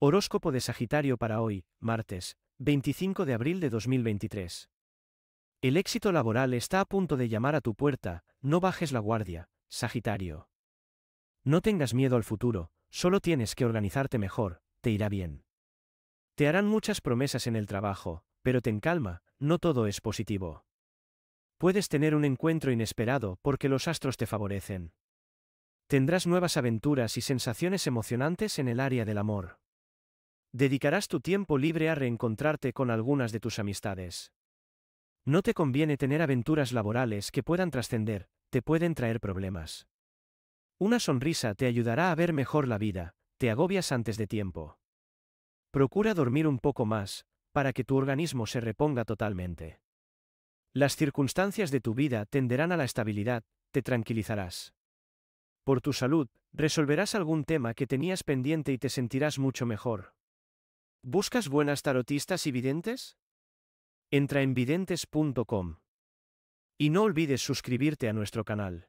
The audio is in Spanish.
Horóscopo de Sagitario para hoy, martes, 25 de abril de 2023. El éxito laboral está a punto de llamar a tu puerta, no bajes la guardia, Sagitario. No tengas miedo al futuro, solo tienes que organizarte mejor, te irá bien. Te harán muchas promesas en el trabajo, pero ten calma, no todo es positivo. Puedes tener un encuentro inesperado porque los astros te favorecen. Tendrás nuevas aventuras y sensaciones emocionantes en el área del amor. Dedicarás tu tiempo libre a reencontrarte con algunas de tus amistades. No te conviene tener aventuras laborales que puedan trascender, te pueden traer problemas. Una sonrisa te ayudará a ver mejor la vida, te agobias antes de tiempo. Procura dormir un poco más, para que tu organismo se reponga totalmente. Las circunstancias de tu vida tenderán a la estabilidad, te tranquilizarás. Por tu salud, resolverás algún tema que tenías pendiente y te sentirás mucho mejor. ¿Buscas buenas tarotistas y videntes? Entra en videntes.com. Y no olvides suscribirte a nuestro canal.